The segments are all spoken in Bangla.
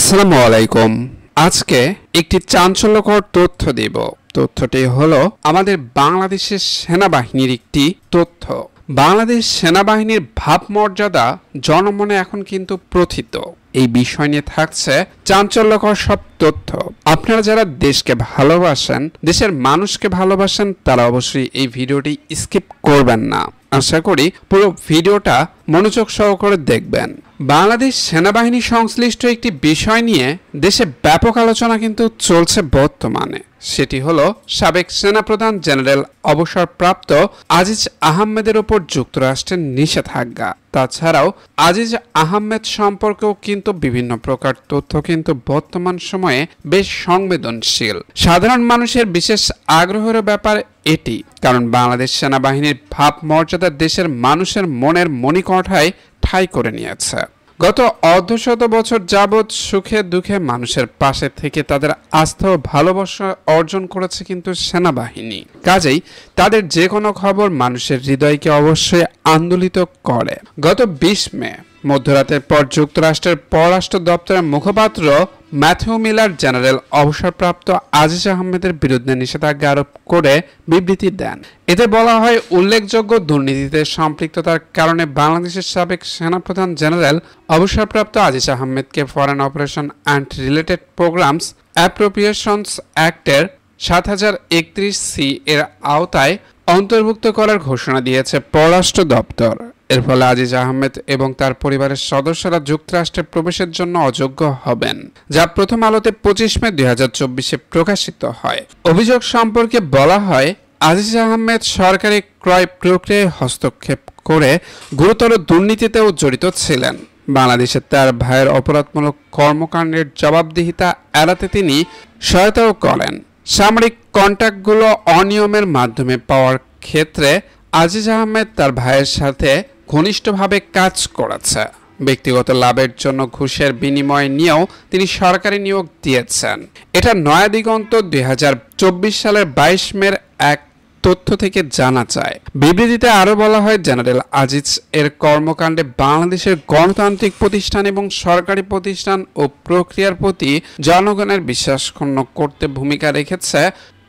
আসসালামু আলাইকুম আজকে একটি চাঞ্চল্যকর তথ্য দেব তথ্যটি হলো আমাদের বাংলাদেশের সেনাবাহিনীর একটি তথ্য বাংলাদেশ সেনাবাহিনীর ভাবমর্যাদা জনমনে এখন কিন্তু প্রথিত এই বিষয় নিয়ে থাকছে চাঞ্চল্যকর সব তথ্য আপনারা যারা দেশকে ভালোবাসেন দেশের মানুষকে ভালোবাসেন তারা অবশ্যই এই ভিডিওটি স্কিপ করবেন না আশা করি পুরো ভিডিওটা মনোযোগ সহকারে দেখবেন বাংলাদেশ সেনাবাহিনী সংশ্লিষ্ট একটি বিষয় নিয়ে দেশে ব্যাপক আলোচনা কিন্তু চলছে বর্তমানে সেটি হল সাবেক সেনাপ্রধান জেনারেল অবসরপ্রাপ্ত আজিজ আহমেদের ওপর যুক্তরাষ্ট্রের নিষেধাজ্ঞা তাছাড়াও আজিজ আহমেদ সম্পর্কেও কিন্তু বিভিন্ন প্রকার তথ্য কিন্তু বর্তমান সময় সময়ে বেশ সংবেদনশীল সাধারণ মানুষের বিশেষ আগ্রহের ব্যাপার এটি কারণ বাংলাদেশ সেনাবাহিনীর ভাব মর্যাদা দেশের মানুষের মনের মণিকঠায় ঠাই করে নিয়েছে গত অর্ধশত বছর যাবৎ সুখে দুঃখে মানুষের পাশে থেকে তাদের আস্থা ও ভালোবাসা অর্জন করেছে কিন্তু সেনাবাহিনী কাজেই তাদের যে কোনো খবর মানুষের হৃদয়কে অবশ্যই আন্দোলিত করে গত বিশ মে মধ্যরাতের পর যুক্তরাষ্ট্রের পররাষ্ট্র দপ্তরের মুখপাত্র ম্যাথিউ মিলার জেনারেল অবসরপ্রাপ্ত আজিজ আহমেদের বিরুদ্ধে নিষেধাজ্ঞা আরোপ করে বিবৃতি দেন এতে বলা হয় উল্লেখযোগ্য দুর্নীতিতে সম্পৃক্ততার কারণে বাংলাদেশের সাবেক সেনাপ্রধান জেনারেল অবসরপ্রাপ্ত আজিজ আহমেদকে foreign operation and related programs appropriations অ্যাক্টের সাত হাজার একত্রিশ সি এর আওতায় অন্তর্ভুক্ত করার ঘোষণা দিয়েছে পররাষ্ট্র দপ্তর এর ফলে আজিজ আহমেদ এবং তার পরিবারের সদস্যরা যুক্তরাষ্ট্রে প্রবেশের জন্য অযোগ্য হবেন যা প্রথম আলোতে পঁচিশ মে দুই প্রকাশিত হয় অভিযোগ সম্পর্কে বলা হয় আজিজ আহমেদ সরকারি ক্রয় প্রক্রিয়ায় হস্তক্ষেপ করে গুরুতর দুর্নীতিতেও জড়িত ছিলেন বাংলাদেশে তার ভাইয়ের অপরাধমূলক কর্মকাণ্ডের জবাবদিহিতা এড়াতে তিনি সহায়তাও করেন সামরিক কন্ট্যাক্টগুলো অনিয়মের মাধ্যমে পাওয়ার ক্ষেত্রে আজিজ আহমেদ তার ভাইয়ের সাথে ঘনিষ্ঠভাবে কাজ করেছে ব্যক্তিগত লাভের জন্য ঘুষের বিনিময় নিয়েও তিনি সরকারি নিয়োগ দিয়েছেন এটা নয়া দিগন্ত দুই সালের বাইশ মের এক তথ্য থেকে জানা যায় বিবৃতিতে আরও বলা হয় জেনারেল আজিজ এর কর্মকাণ্ডে বাংলাদেশের গণতান্ত্রিক প্রতিষ্ঠান এবং সরকারি প্রতিষ্ঠান ও প্রক্রিয়ার প্রতি জনগণের বিশ্বাস ক্ষুণ্ণ করতে ভূমিকা রেখেছে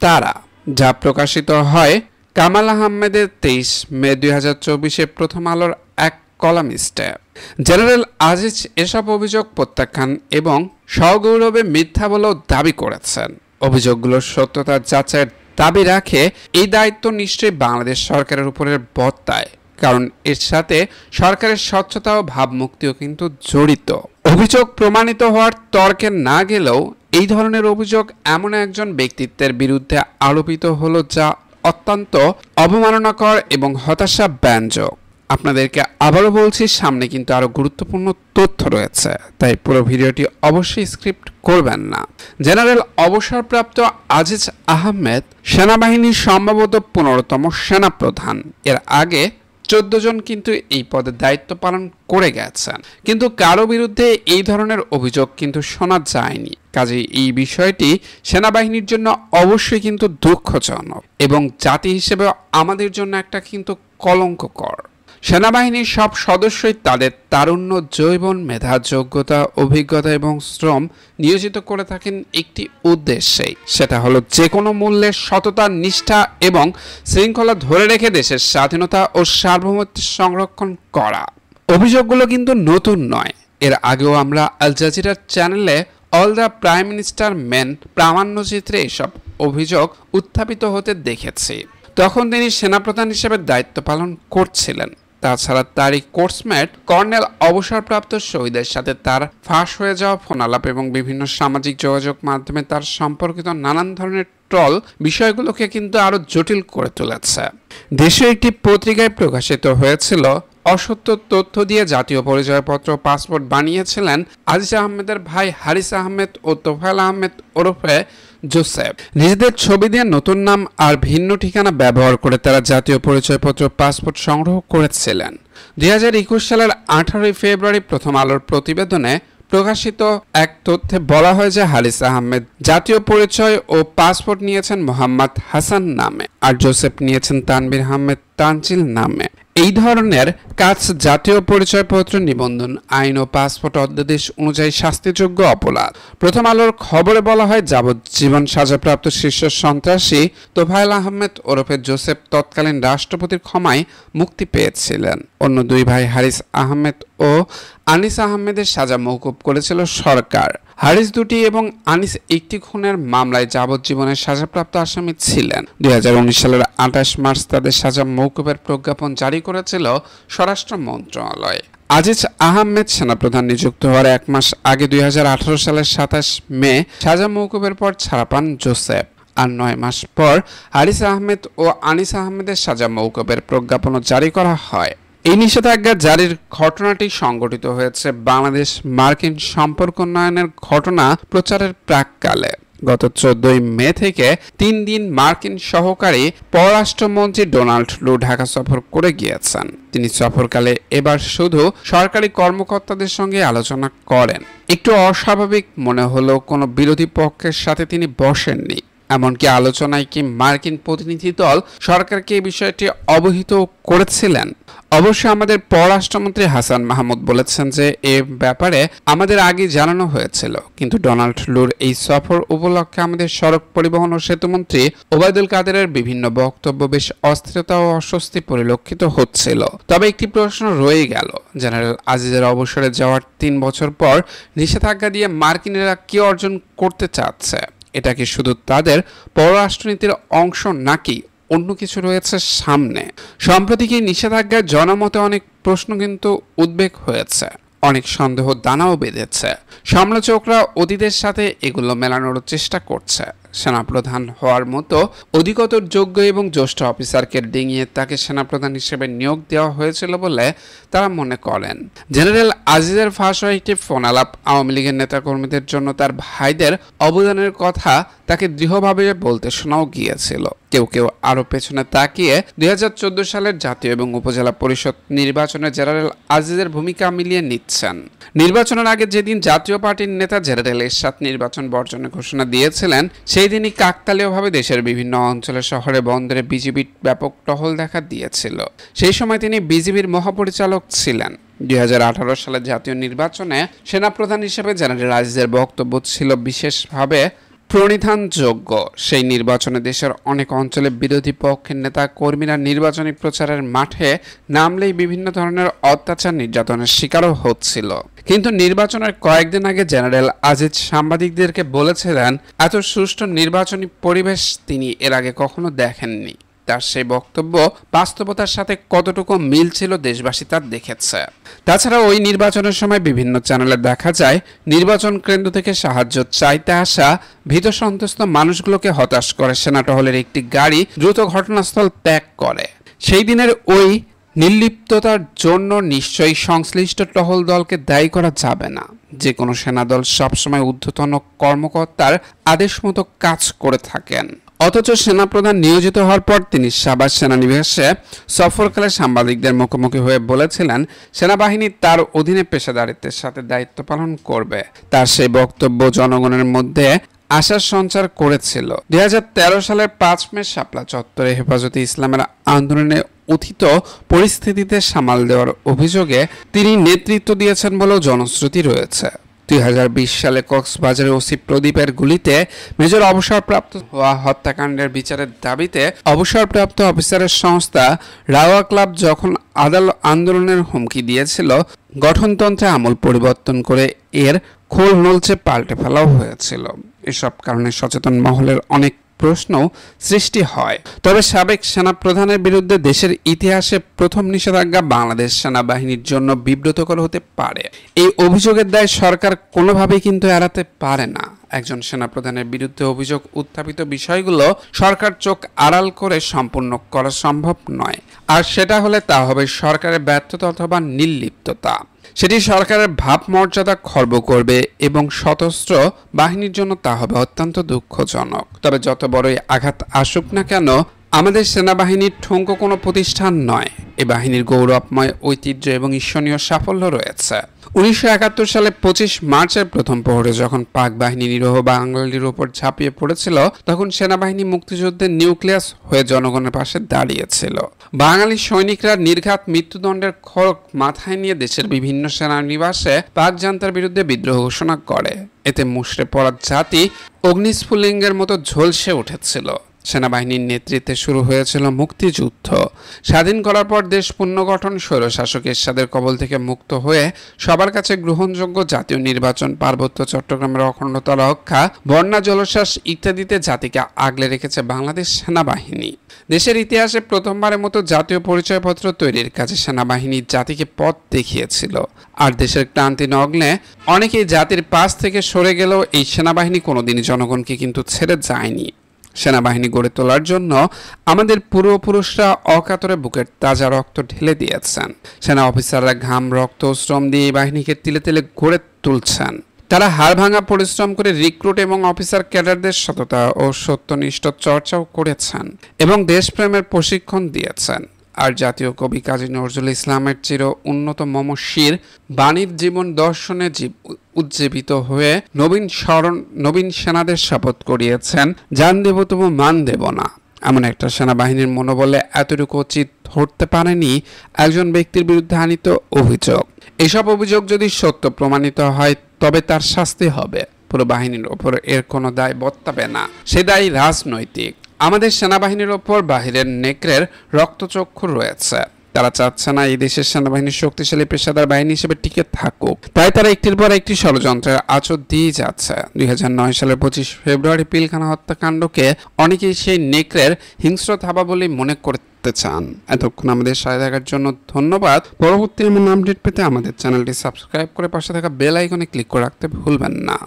তারা যা প্রকাশিত হয় কামাল আহমেদের তেইশ মে দুই হাজার চব্বিশে প্রথম আলোর এক কলামিস্টে জেনারেল আজিজ এসব অভিযোগ প্রত্যাখ্যান এবং সগৌরবে মিথ্যা বলেও দাবি করেছেন অভিযোগগুলোর সত্যতা যাচাইয়ের দাবি রাখে এই দায়িত্ব নিশ্চয়ই বাংলাদেশ সরকারের উপরের বর্তায় কারণ এর সাথে সরকারের স্বচ্ছতা ও ভাবমুক্তিও কিন্তু জড়িত অভিযোগ প্রমাণিত হওয়ার তর্কে না গেলেও এই ধরনের অভিযোগ এমন একজন ব্যক্তিত্বের বিরুদ্ধে আরোপিত হলো যা অত্যন্ত অবমাননাকর এবং হতাশা ব্যঞ্জক আপনাদেরকে আবারও বলছি সামনে কিন্তু আরও গুরুত্বপূর্ণ তথ্য রয়েছে তাই পুরো ভিডিওটি অবশ্যই স্ক্রিপ্ট করবেন না জেনারেল অবসরপ্রাপ্ত আজিজ আহমেদ সেনাবাহিনীর সম্ভবত পনেরোতম সেনাপ্রধান এর আগে চোদ্দ জন কিন্তু এই পদে দায়িত্ব পালন করে গেছেন কিন্তু কারো বিরুদ্ধে এই ধরনের অভিযোগ কিন্তু শোনা যায়নি কাজে এই বিষয়টি সেনাবাহিনীর জন্য অবশ্যই কিন্তু দুঃখজনক এবং জাতি হিসেবে আমাদের জন্য একটা কিন্তু কলঙ্ককর সেনাবাহিনীর সব সদস্যই তাদের তারুণ্য জৈবন মেধা যোগ্যতা অভিজ্ঞতা এবং শ্রম নিয়োজিত করে থাকেন একটি উদ্দেশ্যে সেটা হলো যে কোনো মূল্যে সততা নিষ্ঠা এবং শৃঙ্খলা ধরে রেখে দেশের স্বাধীনতা ও সার্বভৌমত্ব সংরক্ষণ করা অভিযোগগুলো কিন্তু নতুন নয় এর আগেও আমরা আল জাজিরার চ্যানেলে all the prime minister men প্রামাণ্যচিত্রে এসব অভিযোগ উত্থাপিত হতে দেখেছি তখন তিনি সেনাপ্রধান হিসেবে দায়িত্ব পালন করছিলেন তাছাড়া তারই কোর্সমেট কর্নেল অবসরপ্রাপ্ত শহীদের সাথে তার ফাঁস হয়ে যাওয়া ফোনালাপ এবং বিভিন্ন সামাজিক যোগাযোগ মাধ্যমে তার সম্পর্কিত নানান ধরনের ট্রল বিষয়গুলোকে কিন্তু আরো জটিল করে তুলেছে দেশে একটি পত্রিকায় প্রকাশিত হয়েছিল অসত্য তথ্য দিয়ে জাতীয় পরিচয়পত্র পাসপোর্ট বানিয়েছিলেন আজিজ আহমেদের ভাই হারিস আহমেদ ও তোফায়েল আহমেদ ওরফে জোসেফ নিজেদের ছবি দিয়ে নতুন নাম আর ভিন্ন ঠিকানা ব্যবহার করে তারা জাতীয় পরিচয়পত্র পাসপোর্ট সংগ্রহ করেছিলেন দুই সালের আঠারোই ফেব্রুয়ারি প্রথম আলোর প্রতিবেদনে প্রকাশিত এক তথ্যে বলা হয় যে হারিস আহমেদ জাতীয় পরিচয় ও পাসপোর্ট নিয়েছেন মোহাম্মদ হাসান নামে আর জোসেফ নিয়েছেন তানবির আহমেদ তানজিল নামে এই ধরনের কাজ জাতীয় পরিচয়পত্র নিবন্ধন আইন ও পাসপোর্ট অধ্যাদেশ অনুযায়ী শাস্তিযোগ্য অপরাধ প্রথম আলোর খবরে বলা হয় যাবজ্জীবন সাজাপ্রাপ্ত শীর্ষ সন্ত্রাসী তোফায়েল আহমেদ ওরফে জোসেফ তৎকালীন রাষ্ট্রপতির ক্ষমায় মুক্তি পেয়েছিলেন অন্য দুই ভাই হারিস আহমেদ ও আনিস আহমেদের সাজা মৌকুব করেছিল সরকার হারিস দুটি এবং আনিস একটি খুনের মামলায় যাবজ্জীবনের সাজাপ্রাপ্ত আসামি ছিলেন দুই সালের আঠাশ মার্চ তাদের সাজা মৌকুবের প্রজ্ঞাপন জারি করেছিল স্বরাষ্ট্র মন্ত্রণালয় আজিজ আহমেদ সেনাপ্রধান নিযুক্ত হওয়ার এক মাস আগে দুই সালের সাতাশ মে সাজা মৌকুবের পর ছাড়া পান জোসেফ আর নয় মাস পর হারিস আহমেদ ও আনিস আহমেদের সাজা মৌকুবের প্রজ্ঞাপনও জারি করা হয় এই নিষেধাজ্ঞা জারির ঘটনাটি সংঘটিত হয়েছে বাংলাদেশ মার্কিন সম্পর্ক উন্নয়নের ঘটনা প্রচারের প্রাককালে গত চোদ্দই মে থেকে তিন দিন মার্কিন সহকারী পররাষ্ট্রমন্ত্রী ডোনাল্ড লু ঢাকা সফর করে গিয়েছেন তিনি সফরকালে এবার শুধু সরকারি কর্মকর্তাদের সঙ্গে আলোচনা করেন একটু অস্বাভাবিক মনে হলেও কোনো বিরোধী পক্ষের সাথে তিনি বসেননি এমনকি আলোচনায় কি মার্কিন প্রতিনিধি দল সরকারকে এই বিষয়টি অবহিত করেছিলেন অবশ্য আমাদের পররাষ্ট্রমন্ত্রী হাসান মাহমুদ বলেছেন যে এ ব্যাপারে আমাদের আগে জানানো হয়েছিল কিন্তু ডোনাল্ড লুর এই সফর উপলক্ষে আমাদের সড়ক পরিবহন ও সেতুমন্ত্রী ওবায়দুল কাদেরের বিভিন্ন বক্তব্য বেশ অস্থিরতা ও অস্বস্তি পরিলক্ষিত হচ্ছিল তবে একটি প্রশ্ন রয়ে গেল জেনারেল আজিজের অবসরে যাওয়ার তিন বছর পর নিষেধাজ্ঞা দিয়ে মার্কিনেরা কি অর্জন করতে চাচ্ছে এটা কি শুধু তাদের পররাষ্ট্রনীতির অংশ নাকি অন্য কিছু রয়েছে সামনে সম্প্রতি কি নিষেধাজ্ঞার জনমতে অনেক প্রশ্ন কিন্তু উদ্বেগ হয়েছে অনেক সন্দেহ দানাও বেঁধেছে সমালোচকরা অতীতের সাথে এগুলো মেলানোর চেষ্টা করছে সেনাপ্রধান হওয়ার মতো অধিকতর যোগ্য এবং জ্যেষ্ঠ অফিসারকে ডিঙিয়ে তাকে সেনাপ্রধান হিসেবে নিয়োগ দেওয়া হয়েছিল বলে তারা মনে করেন জেনারেল আজিজের ফাঁস একটি ফোন আলাপ আওয়ামী লীগের নেতাকর্মীদের জন্য তার ভাইদের অবদানের কথা তাকে দৃঢ়ভাবে বলতে শোনাও গিয়েছিল কেউ কেউ আরো পেছনে তাকিয়ে দুই সালের জাতীয় এবং উপজেলা পরিষদ নির্বাচনে জেনারেল আজিজের ভূমিকা মিলিয়ে নিচ্ছেন নির্বাচনের আগে যেদিন জাতীয় পার্টির নেতা জেনারেল এরশাদ নির্বাচন বর্জনের ঘোষণা দিয়েছিলেন সেই দিনই কাকতালীয়ভাবে দেশের বিভিন্ন অঞ্চলে শহরে বন্দরে বিজেপির ব্যাপক টহল দেখা দিয়েছিল সেই সময় তিনি বিজেপির মহাপরিচালক ছিলেন দুই হাজার সালের জাতীয় নির্বাচনে সেনাপ্রধান হিসেবে জেনারেল আজিজের বক্তব্য ছিল বিশেষভাবে প্রণিধানযোগ্য সেই নির্বাচনে দেশের অনেক অঞ্চলে বিরোধী পক্ষের নেতা কর্মীরা নির্বাচনী প্রচারের মাঠে নামলেই বিভিন্ন ধরনের অত্যাচার নির্যাতনের শিকারও হচ্ছিল কিন্তু নির্বাচনের কয়েকদিন আগে জেনারেল আজিজ সাংবাদিকদেরকে বলেছিলেন এত সুষ্ঠু নির্বাচনী পরিবেশ তিনি এর আগে কখনো দেখেননি তার সেই বক্তব্য বাস্তবতার সাথে কতটুকু মিল ছিল দেশবাসী তার দেখেছে তাছাড়া ওই নির্বাচনের সময় বিভিন্ন চ্যানেলে দেখা যায় নির্বাচন কেন্দ্র থেকে সাহায্য চাইতে আসা ভীত সন্ত্রস্ত মানুষগুলোকে হতাশ করে সেনাটহলের একটি গাড়ি দ্রুত ঘটনাস্থল ত্যাগ করে সেই দিনের ওই নির্লিপ্ততার জন্য নিশ্চয়ই সংশ্লিষ্ট টহল দলকে দায়ী করা যাবে না যে কোনো সেনাদল সবসময় ঊর্ধ্বতন কর্মকর্তার আদেশ মতো কাজ করে থাকেন অথচ সেনাপ্রধান নিয়োজিত হওয়ার পর তিনি সাবাস সেনানিবাসে সফরকালে সাংবাদিকদের মুখোমুখি হয়ে বলেছিলেন সেনাবাহিনী তার অধীনে পেশাদারিত্বের সাথে দায়িত্ব পালন করবে তার সেই বক্তব্য জনগণের মধ্যে আশার সঞ্চার করেছিল দুই সালের পাঁচ মে শাপলা চত্বরে হেফাজতে ইসলামের আন্দোলনে উথিত পরিস্থিতিতে সামাল দেওয়ার অভিযোগে তিনি নেতৃত্ব দিয়েছেন বলেও জনশ্রুতি রয়েছে দুই সালে কক্সবাজারের ওসি প্রদীপের গুলিতে মেজর অবসরপ্রাপ্ত হওয়া হত্যাকাণ্ডের বিচারের দাবিতে অবসরপ্রাপ্ত অফিসারের সংস্থা রাওয়া ক্লাব যখন আদাল আন্দোলনের হুমকি দিয়েছিল গঠনতন্ত্রে আমল পরিবর্তন করে এর খোল নলছে পাল্টে ফেলাও হয়েছিল এসব কারণে সচেতন মহলের অনেক প্রশ্ন সৃষ্টি হয় তবে সাবেক সেনাপ্রধানের বিরুদ্ধে দেশের ইতিহাসে প্রথম নিষেধাজ্ঞা বাংলাদেশ সেনাবাহিনীর জন্য বিব্রতকর হতে পারে এই অভিযোগের দায় সরকার কোনোভাবেই কিন্তু এড়াতে পারে না একজন সেনাপ্রধানের বিরুদ্ধে অভিযোগ উত্থাপিত বিষয়গুলো সরকার চোখ আড়াল করে সম্পূর্ণ করা সম্ভব নয় আর সেটা হলে তা হবে সরকারের ব্যর্থতা অথবা নির্লিপ্ততা সেটি সরকারের ভাবমর্যাদা খর্ব করবে এবং সশস্ত্র বাহিনীর জন্য তা হবে অত্যন্ত দুঃখজনক তবে যত বড়ই আঘাত আসুক না কেন আমাদের সেনাবাহিনীর ঠুঙ্ক কোনো প্রতিষ্ঠান নয় এ বাহিনীর গৌরবময় ঐতিহ্য এবং ঈর্ষণীয় সাফল্য রয়েছে উনিশশো সালে পঁচিশ মার্চের প্রথম প্রহরে যখন পাক বাহিনী নিরহ বাঙালির ওপর ঝাঁপিয়ে পড়েছিল তখন সেনাবাহিনী মুক্তিযুদ্ধের নিউক্লিয়াস হয়ে জনগণের পাশে দাঁড়িয়েছিল বাঙালি সৈনিকরা নির্ঘাত মৃত্যুদণ্ডের খড়ক মাথায় নিয়ে দেশের বিভিন্ন সেনানিবাসে পাক জান্তার বিরুদ্ধে বিদ্রোহ ঘোষণা করে এতে মুশরে পড়া জাতি অগ্নিস্ফুলিঙ্গের মতো ঝলসে উঠেছিল সেনাবাহিনীর নেতৃত্বে শুরু হয়েছিল মুক্তিযুদ্ধ স্বাধীন করার পর দেশ পুনর্গঠন স্বৈরশাসক এরশাদের কবল থেকে মুক্ত হয়ে সবার কাছে গ্রহণযোগ্য জাতীয় নির্বাচন পার্বত্য চট্টগ্রামের অখণ্ডতা রক্ষা বন্যা জলশ্বাস ইত্যাদিতে জাতিকে আগলে রেখেছে বাংলাদেশ সেনাবাহিনী দেশের ইতিহাসে প্রথমবারের মতো জাতীয় পরিচয়পত্র তৈরির কাজে সেনাবাহিনী জাতিকে পথ দেখিয়েছিল আর দেশের ক্রান্তি নগ্নে অনেকেই জাতির পাশ থেকে সরে গেলেও এই সেনাবাহিনী কোনোদিন জনগণকে কিন্তু ছেড়ে যায়নি সেনাবাহিনী গড়ে তোলার জন্য আমাদের পূর্বপুরুষরা অকাতরে বুকের তাজা রক্ত ঢেলে দিয়েছেন সেনা অফিসাররা ঘাম রক্ত শ্রম দিয়ে এই বাহিনীকে তিলে তিলে গড়ে তুলছেন তারা হাড় ভাঙা পরিশ্রম করে রিক্রুট এবং অফিসার ক্যাডারদের সততা ও সত্যনিষ্ঠ চর্চাও করেছেন এবং দেশপ্রেমের প্রশিক্ষণ দিয়েছেন আর জাতীয় কবি কাজী নজরুল ইসলামের চির উন্নত মমশির বাণীর জীবন দর্শনে জীব উজ্জীবিত হয়ে নবীন স্মরণ নবীন সেনাদের শপথ করিয়েছেন যান দেব তবু মান দেব না এমন একটা সেনাবাহিনীর মনোবলে এতটুকু উচিত ধরতে পারেনি একজন ব্যক্তির বিরুদ্ধে আনিত অভিযোগ এসব অভিযোগ যদি সত্য প্রমাণিত হয় তবে তার শাস্তি হবে পুরো বাহিনীর ওপর এর কোনো দায় বর্তাবে না সে দায় রাজনৈতিক আমাদের সেনাবাহিনীর ওপর বাহিরের নেকড়ের রক্তচক্ষু রয়েছে তারা চাচ্ছে না এই দেশের সেনাবাহিনী শক্তিশালী পেশাদার বাহিনী হিসেবে টিকে থাকুক তাই তারা একটির পর একটি ষড়যন্ত্রের আচর দিয়ে যাচ্ছে দুই সালের পঁচিশ ফেব্রুয়ারি পিলখানা হত্যাকাণ্ডকে অনেকেই সেই নেকড়ের হিংস্র থাবা বলে মনে করতে চান এতক্ষণ আমাদের সাথে থাকার জন্য ধন্যবাদ পরবর্তী এমন আপডেট পেতে আমাদের চ্যানেলটি সাবস্ক্রাইব করে পাশে থাকা বেল আইকনে ক্লিক করে রাখতে ভুলবেন না